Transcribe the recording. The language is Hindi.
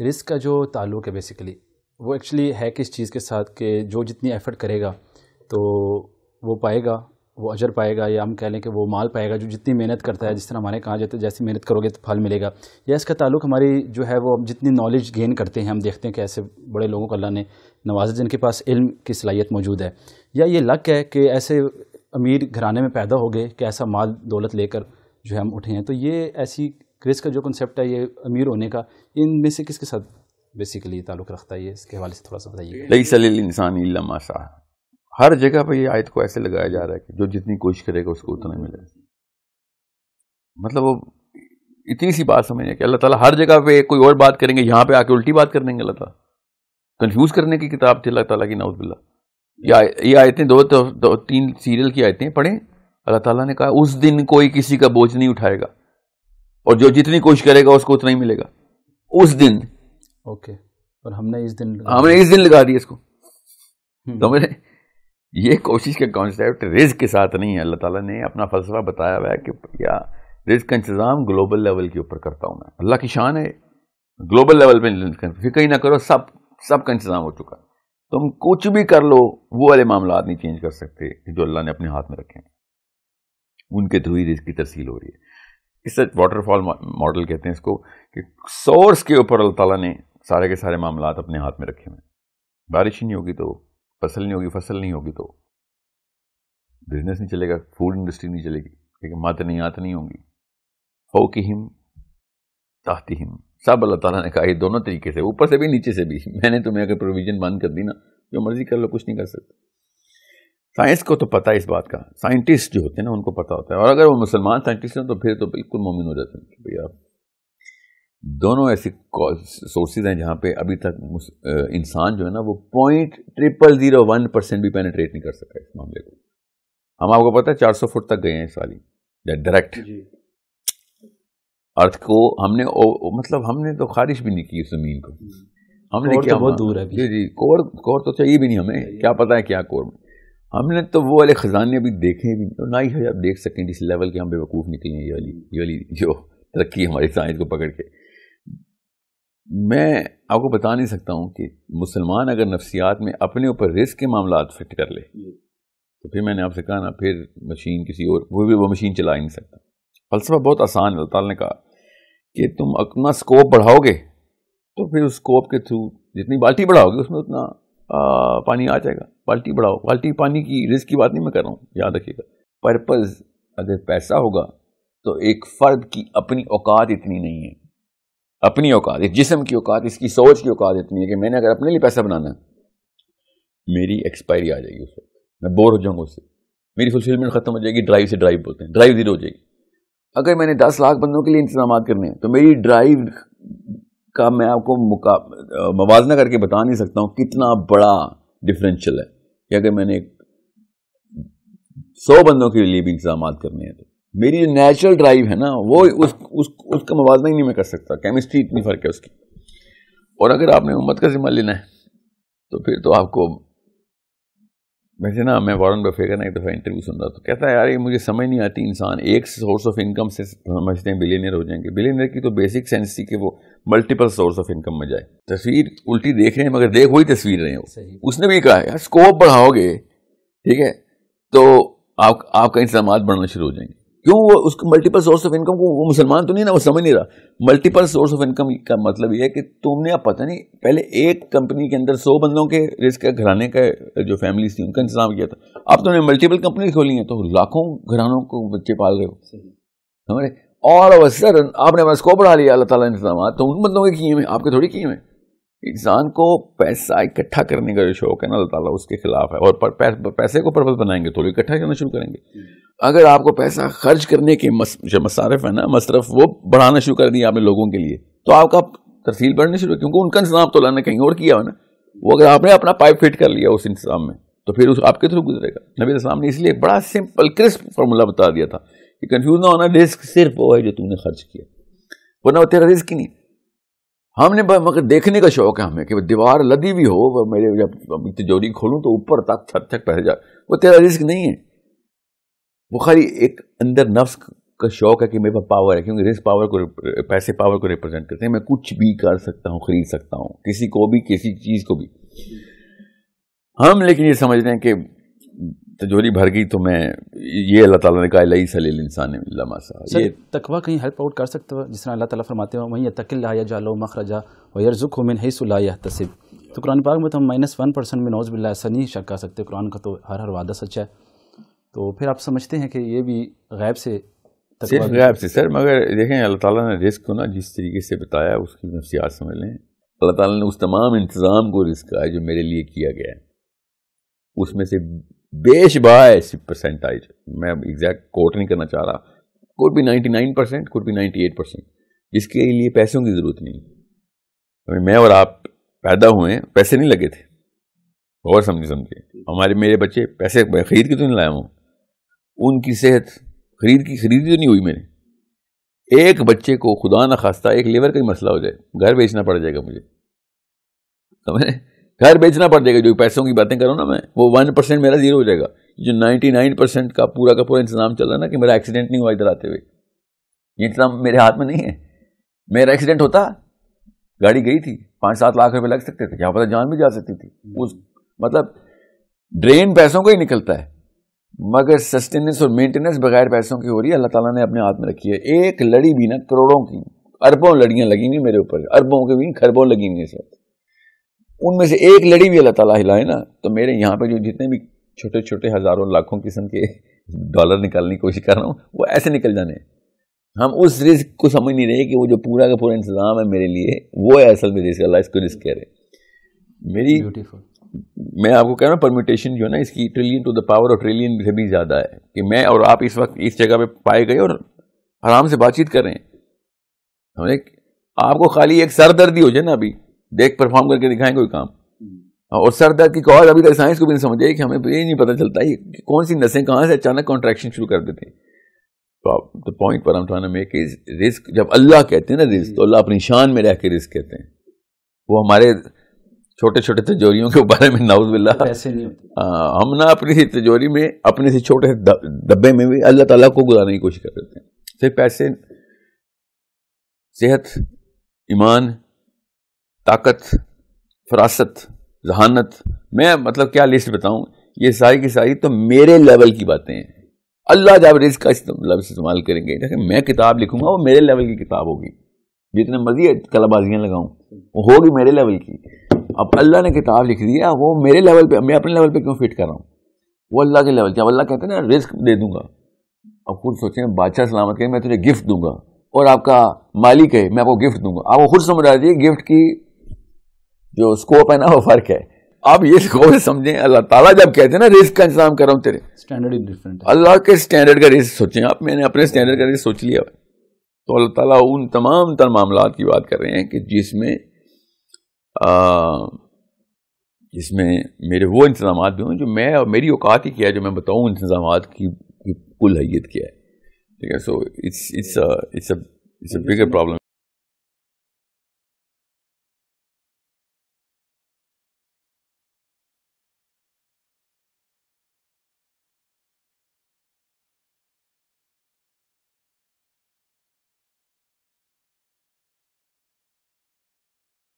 रिस्क का जो ताल्लुक है बेसिकली वो एक्चुअली है किस चीज़ के साथ कि जो जितनी एफर्ट करेगा तो वो पाएगा वो अजर पाएगा या हम कह लें कि वो माल पाएगा जो जितनी मेहनत करता है जिस तरह हमारे कहा जाता है जैसी मेहनत करोगे तो फल मिलेगा या इसका ताल्लुक हमारी जो है वो हम जितनी नॉलेज गेन करते हैं हम देखते हैं कि ऐसे बड़े लोगों को अल्लाह ने नवाजा जिनके पास इल्म की सलाहियत मौजूद है या ये लक है कि ऐसे अमीर घराने में पैदा हो गए कि ऐसा माल दौलत लेकर जो है हम उठे हैं तो ये ऐसी ग्रेस का जो कंसेप्ट है ये अमीर होने का इनमें से किसके साथ बेसिकली ताल्लुक़ रखता है ये इसके हवाले से थोड़ा सा बताइए लई सलील इंसान माशा हर जगह पर ये आयत को ऐसे लगाया जा रहा है कि जो जितनी कोशिश करेगा उसको उतना मिलेगा मतलब वो इतनी सी बात समझ कि अल्लाह ताला हर जगह पे कोई और बात करेंगे यहाँ पे आके उल्टी बात कर देंगे अल्लाह ताला कन्फ्यूज़ करने की किताब थी अल्लाह ताला की नाउजबिल्ला या ये आयतें दो, दो, दो तीन सीरियल की आयतें पढ़ें अल्लाह ताला ने कहा उस दिन कोई किसी का बोझ नहीं उठाएगा और जो जितनी कोशिश करेगा उसको उतना ही मिलेगा उस दिन ओके और हमने इस दिन हमने इस दिन लगा दिया इसको हम्म। तो मेरे ये कोशिश का कॉन्सेप्ट रिज के साथ नहीं है अल्लाह ताला ने अपना फलसफा बताया हुआ है कि या रिज का इंतज़ाम ग्लोबल लेवल के ऊपर करता हूँ मैं अल्लाह की शान है ग्लोबल लेवल पे फिक्र ही ना करो सब सब का इंतज़ाम हो चुका है तुम कुछ भी कर लो वो वाले मामला नहीं चेंज कर सकते जो अल्लाह ने अपने हाथ में रखे हैं उनके थ्रू ही रिज की तरसील हो रही है इसे वाटरफॉल मॉडल कहते हैं इसको कि सोर्स के ऊपर अल्लाह ताला ने सारे के सारे मामला अपने हाथ में रखे हुए बारिश नहीं होगी तो फसल नहीं होगी फसल नहीं होगी तो बिजनेस नहीं चलेगा फूड इंडस्ट्री नहीं चलेगी क्योंकि मात नहीं आत नहीं होंगी फौक हिम ताहती हिम सब अल्लाह ताला ने कहा ये दोनों तरीके से ऊपर से भी नीचे से भी मैंने तुम्हें अगर प्रोविजन बंद कर दी ना जो मर्जी कर लो कुछ नहीं कर सकते साइंस को तो पता है इस बात का साइंटिस्ट जो होते हैं ना उनको पता होता है और अगर वो मुसलमान साइंटिस्ट हैं तो फिर तो बिल्कुल मोमिन हो जाते हैं कि भैया दोनों ऐसी सोर्सेज हैं जहाँ पे अभी तक इंसान जो है ना वो point triple zero one percent भी पेनेट्रेट नहीं कर सका इस मामले को हम आपको पता है चार सौ फुट तक गए हैं इस वाली डायरेक्ट अर्थ को हमने ओ, मतलब हमने तो खारिश भी नहीं की उस ज़मीन को हमने तो क्या तो बहुत दूर है जी जी कोर कोर तो चाहिए भी नहीं हमें क्या पता है क्या कोर में हमने तो वो वाले ख़जाने अभी देखे भी तो ना ही है आप देख सकें जिस लेवल के हम बेवकूफ़ निकले हैं ये वाली ये वाली जो तरक्की हमारी साइंस को पकड़ के मैं आपको बता नहीं सकता हूँ कि मुसलमान अगर नफसियात में अपने ऊपर रिस्क के मामला फिट कर ले तो फिर मैंने आपसे कहा ना फिर मशीन किसी और वो भी वो मशीन चला ही नहीं सकता फलसफा बहुत आसान है अल्लाह ने कहा कि तुम अपना स्कोप बढ़ाओगे तो फिर उस स्कोप के थ्रू जितनी बाल्टी बढ़ाओगे उसमें उतना आ, पानी आ जाएगा बाल्टी बढ़ाओ बाल्टी पानी की रिस्क की बात नहीं मैं कर रहा हूँ याद रखिएगा पर्पज़ अगर पैसा होगा तो एक फ़र्द की अपनी औकात इतनी नहीं है अपनी औकात एक जिसम की औकात इसकी सोच की औकात इतनी है कि मैंने अगर अपने लिए पैसा बनाना है मेरी एक्सपायरी आ जाएगी उस वक्त मैं बोर हो जाऊँगा उससे मेरी फुलफिलमेंट ख़त्म हो जाएगी ड्राइव से ड्राइव बोलते हैं ड्राइव जीरो हो जाएगी अगर मैंने दस लाख बंदों के लिए इंतजाम करने हैं तो मेरी ड्राइव का मैं आपको मुका मुवजना करके बता नहीं सकता हूँ कितना बड़ा डिफरेंशियल है कि अगर मैंने सौ बंदों के लिए भी इंतजाम करने हैं तो मेरी जो नेचुरल ड्राइव है ना वो उस, उस उसका मुवजना ही नहीं मैं कर सकता केमिस्ट्री इतनी फ़र्क है उसकी और अगर आपने उम्मत का जिम्मा लेना है तो फिर तो आपको वैसे ना मैं वॉरन बफे का ना एक दफ़ा इंटरव्यू सुन रहा था कहता है यार ये मुझे समझ नहीं आती इंसान एक सोर्स ऑफ इनकम से समझते हैं बिलीनियर हो जाएंगे बिलीनियर की तो बेसिक सेंस थी कि वो मल्टीपल सोर्स ऑफ इनकम में जाए तस्वीर उल्टी देख रहे हैं मगर देख वही तस्वीर रहे हो उसने भी कहा यार स्कोप बढ़ाओगे ठीक है तो आप आपका इंतजाम बढ़ना शुरू हो जाएंगे क्यों वो उसको मल्टीपल सोर्स ऑफ इनकम को वो मुसलमान तो नहीं ना वो समझ नहीं रहा मल्टीपल सोर्स ऑफ इनकम का मतलब ये है कि तुमने अब पता नहीं पहले एक कंपनी के अंदर सौ बंदों के रिस्क का घराने का जो फैमिलीज थी उनका इंतजाम किया था अब तुमने मल्टीपल कंपनी खोली है तो लाखों घरानों को बच्चे पाल रहे हो हमारे और सर आपने अपना स्कोप बढ़ा लिया अल्लाह ताला इंतजाम तो उन बंदों के किए हुए आपके थोड़ी किए हुए इंसान को पैसा इकट्ठा करने का जो शौक है ना अल्लाह ताला उसके खिलाफ है और पैसे को पर्पज बनाएंगे थोड़ी इकट्ठा करना शुरू करेंगे अगर आपको पैसा खर्च करने के मस, जो मसारफ है ना मसरफ वो बढ़ाना शुरू कर दिया आपने लोगों के लिए तो आपका तरसील बढ़ने शुरू क्योंकि उनका इंतजाम तो लाना कहीं और किया हो ना वो अगर आपने अपना पाइप फिट कर लिया उस इंतजाम में तो फिर उस आपके थ्रू गुजरेगा नबी इस्लाम ने इसलिए बड़ा सिंपल क्रिस्प फार्मूला बता दिया था कि कन्फ्यूज ना होना रिस्क सिर्फ वो है जो तुमने खर्च किया वरना वो तेरा रिस्क ही नहीं हमने मगर देखने का शौक है हमें कि दीवार लदी भी हो मेरे जब तिजोरी खोलूँ तो ऊपर तक छत तक पहले जाए वो तेरा रिस्क नहीं है वो खाली एक अंदर नफ्स का शौक है कि मेरे पास पावर है क्योंकि रिस्क पावर को पैसे पावर को रिप्रेजेंट करते हैं मैं कुछ भी कर सकता हूँ खरीद सकता हूँ किसी को भी किसी चीज़ को भी हम लेकिन ये समझ रहे हैं कि तजोरी भर गई तो मैं ये अल्लाह ताला ने कहा लई सलील इंसान ये तकवा कहीं हेल्प आउट कर सकते हो जिस तरह अल्लाह ताला फरमाते हैं वहीं तकिल्ला या जालो मखरजा वयर जुक मिन है सुलाह तसिब तो कुरान पाक में तो हम माइनस वन परसेंट में नौज बिल्ला ऐसा नहीं शक कर सकते कुरान का तो हर हर वादा सच है तो फिर आप समझते हैं कि ये भी गैब से सिर्फ गैब से सर मगर देखें अल्लाह ताला ने रिस्क को ना जिस तरीके से बताया उसकी नफसियात समझ लें अल्लाह ताला ने उस तमाम इंतज़ाम को रिस्क है जो मेरे लिए किया गया है उसमें से बेश बायस परसेंटाइज मैं एग्जैक्ट कोट नहीं करना चाह रहा कुड भी नाइन्टी नाइन परसेंट कुड भी नाइन्टी एट परसेंट जिसके लिए पैसों की ज़रूरत नहीं अभी मैं और आप पैदा हुए पैसे नहीं लगे थे और समझे समझे हमारे मेरे बच्चे पैसे खरीद के तो नहीं लाया हूँ उनकी सेहत खरीद की खरीद तो नहीं हुई मैंने एक बच्चे को खुदा न खास्ता एक लेबर का ही मसला हो जाए घर बेचना पड़ जाएगा मुझे समझे घर बेचना पड़ जाएगा जो पैसों की बातें करो ना मैं वो वन परसेंट मेरा जीरो हो जाएगा जो नाइन्टी नाइन परसेंट का पूरा का पूरा इंतजाम चल रहा है ना कि मेरा एक्सीडेंट नहीं हुआ इधर आते हुए ये इंतजाम मेरे हाथ में नहीं है मेरा एक्सीडेंट होता गाड़ी गई थी पाँच सात लाख रुपये लग सकते थे क्या पता जान भी जा सकती थी उस मतलब ड्रेन पैसों का ही निकलता है मगर सस्टेनेंस और मेंटेनेंस बगैर पैसों की हो रही है अल्लाह ताला ने अपने हाथ में रखी है एक लड़ी भी ना करोड़ों की अरबों लड़ियां लगी हुई मेरे ऊपर अरबों की भी खरबों लगी हुई इस वक्त उनमें से एक लड़ी भी अल्लाह ताला हिलाए ना तो मेरे यहाँ पे जो जितने भी छोटे छोटे हज़ारों लाखों किस्म के डॉलर निकालने की कोशिश कर रहा हूँ वो ऐसे निकल जाने हम उस रिस्क को समझ नहीं रहे कि वो जो पूरा का पूरा इंतज़ाम है मेरे लिए वो है असल में रिस्क अल्लाह इसको रिस्क कह रहे मेरी ब्यूटीफुल मैं आपको कह रहा हूँ परम्यूटेशन जो है ना इसकी trillion to the power of trillion से भी ज़्यादा है कि मैं और आप इस वक्त इस जगह पे पाए गए और आराम से बातचीत कर रहे हैं आपको खाली एक सर दर्दी हो जाए ना अभी देख परफॉर्म करके दिखाएं कोई काम हम्म। और सर दर्द की कॉज अभी तक साइंस को भी नहीं समझे कि हमें ये नहीं पता चलता है कौन सी नसें कहाँ से अचानक कॉन्ट्रैक्शन शुरू कर देते हैं तो पॉइंट पर हम थाना मेक इज रिस्क जब अल्लाह कहते हैं ना रिस्क तो अल्लाह अपनी शान में रह के रिस्क कहते हैं वो हमारे छोटे छोटे तजोरियों के बारे में नाउज बिल्ला ऐसे तो नहीं होते हाँ, हम ना अपनी सी तजोरी में अपने से छोटे डब्बे में भी अल्लाह ताला को गुजारने की कोशिश कर देते हैं सिर्फ पैसे सेहत ईमान ताकत फरासत जहानत मैं मतलब क्या लिस्ट बताऊं ये सारी की सारी तो मेरे लेवल की बातें हैं अल्लाह जब रिज का लफ्ज मतलब इस्तेमाल करेंगे जैसे मैं किताब लिखूंगा वो मेरे लेवल की किताब होगी जितने मर्जी कलाबाजियाँ लगाऊं वो होगी मेरे लेवल की अब अल्लाह ने किताब लिख दी है वो मेरे लेवल पे मैं अपने लेवल पे क्यों फिट कर रहा हूँ वो अल्लाह के लेवल जब अल्लाह कहते हैं ना रिस्क दे दूंगा अब खुद सोचें बादशाह सलामत कहें मैं तुझे गिफ्ट दूंगा और आपका मालिक है मैं आपको गिफ्ट दूंगा आपको खुद समझ आ है गिफ्ट की जो स्कोप है ना वो फ़र्क है आप ये स्कोप समझें अल्लाह ताला जब कहते हैं ना रिस्क का इंतजाम कर रहा हूँ तेरे स्टैंडर्ड डिफरेंट अल्लाह के स्टैंडर्ड का रिस्क सोचें आप मैंने अपने स्टैंडर्ड का रिस्क सोच लिया तो अल्लाह ताला उन तमाम तर मामला की बात कर रहे हैं कि जिसमें इसमें मेरे वो इंतजाम भी हों जो मैं और मेरी औकात ही क्या है जो मैं बताऊँ इंतजाम की, की कुल हैत क्या है ठीक है so it's it's it's a bigger problem